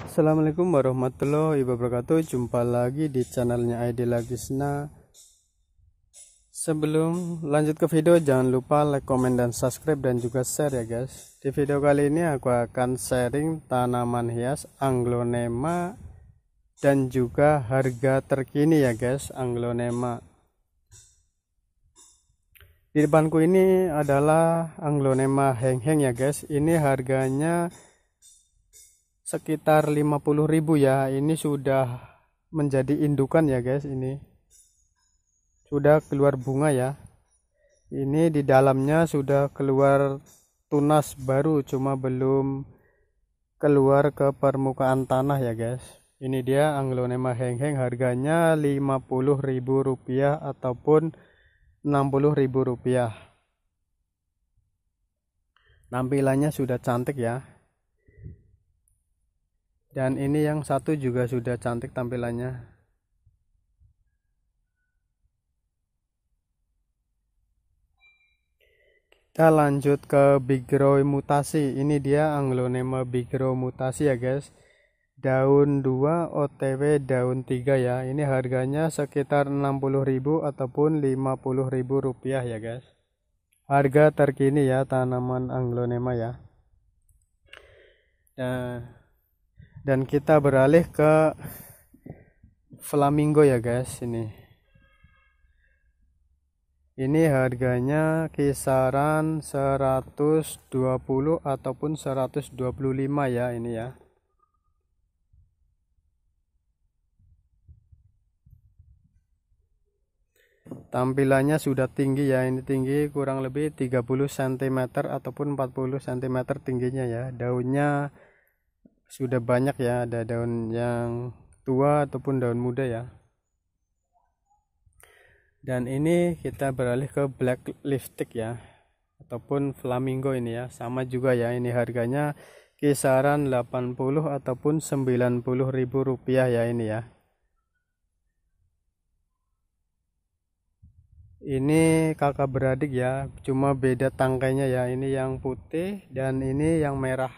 Assalamualaikum warahmatullahi wabarakatuh Jumpa lagi di channelnya Aidila Lagisna Sebelum lanjut ke video Jangan lupa like, komen, dan subscribe Dan juga share ya guys Di video kali ini aku akan sharing Tanaman hias anglonema Dan juga harga terkini ya guys Anglonema Di depanku ini adalah Anglonema heng-heng ya guys Ini harganya sekitar 50.000 ya ini sudah menjadi indukan ya guys ini sudah keluar bunga ya ini di dalamnya sudah keluar tunas baru cuma belum keluar ke permukaan tanah ya guys ini dia anglonema hengheng harganya rp rupiah ataupun rp rupiah nampilannya sudah cantik ya dan ini yang satu juga sudah cantik tampilannya kita lanjut ke big row mutasi ini dia anglonema big row mutasi ya guys daun 2 otw daun 3 ya ini harganya sekitar 60.000 ataupun 50.000 rupiah ya guys harga terkini ya tanaman anglonema ya nah dan kita beralih ke flamingo ya guys ini ini harganya kisaran 120 ataupun 125 ya ini ya tampilannya sudah tinggi ya ini tinggi kurang lebih 30 cm ataupun 40 cm tingginya ya daunnya sudah banyak ya ada daun yang tua ataupun daun muda ya dan ini kita beralih ke black lipstick ya ataupun flamingo ini ya sama juga ya ini harganya kisaran 80 ataupun 90 ribu rupiah ya ini ya ini kakak beradik ya cuma beda tangkainya ya ini yang putih dan ini yang merah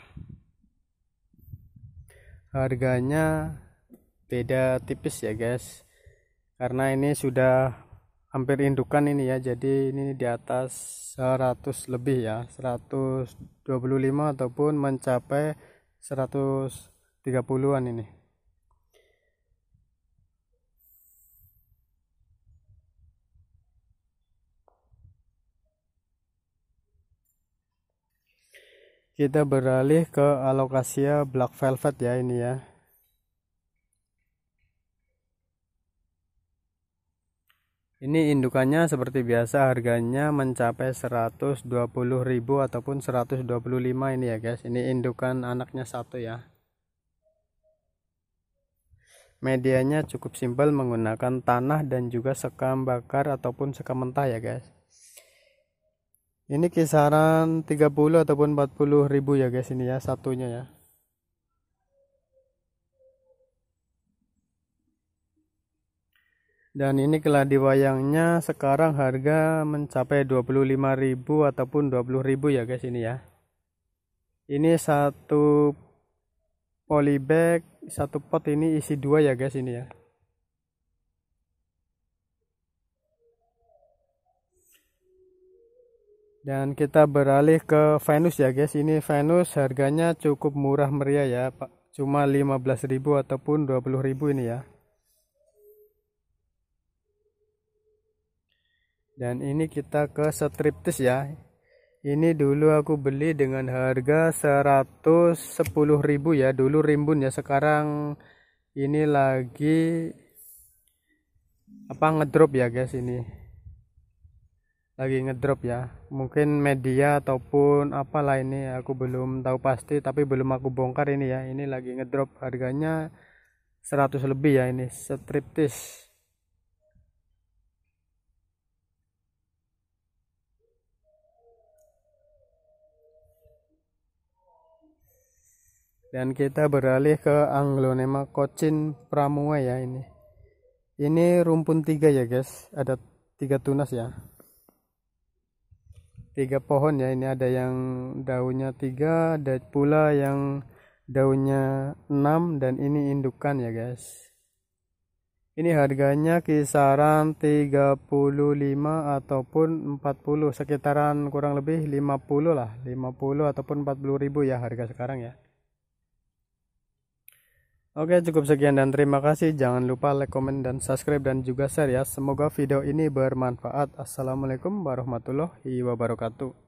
harganya beda tipis ya guys karena ini sudah hampir indukan ini ya jadi ini di atas 100 lebih ya 125 ataupun mencapai 130an ini kita beralih ke alokasia black velvet ya ini ya ini indukannya seperti biasa harganya mencapai 120.000 ataupun 125 ini ya guys ini indukan anaknya satu ya medianya cukup simpel menggunakan tanah dan juga sekam bakar ataupun sekam mentah ya guys ini kisaran 30 ataupun 40 ribu ya guys ini ya satunya ya. Dan ini keladi wayangnya sekarang harga mencapai 25 ribu ataupun 20 ribu ya guys ini ya. Ini satu polybag, satu pot ini isi dua ya guys ini ya. dan kita beralih ke Venus ya guys ini Venus harganya cukup murah meriah ya Pak cuma 15.000 ataupun 20.000 ini ya dan ini kita ke striptis ya ini dulu aku beli dengan harga 110.000 ya dulu rimbun ya sekarang ini lagi apa ngedrop ya guys ini lagi ngedrop ya mungkin media ataupun apalah ini aku belum tahu pasti tapi belum aku bongkar ini ya ini lagi ngedrop harganya 100 lebih ya ini striptis dan kita beralih ke Anglonema Cochin Pramua ya ini ini rumpun tiga ya guys ada tiga tunas ya tiga pohon ya ini ada yang daunnya tiga ada pula yang daunnya 6 dan ini indukan ya guys ini harganya kisaran 35 ataupun 40 sekitaran kurang lebih 50 lah 50 ataupun 40 ribu ya harga sekarang ya Oke cukup sekian dan terima kasih. Jangan lupa like, komen, dan subscribe dan juga share ya. Semoga video ini bermanfaat. Assalamualaikum warahmatullahi wabarakatuh.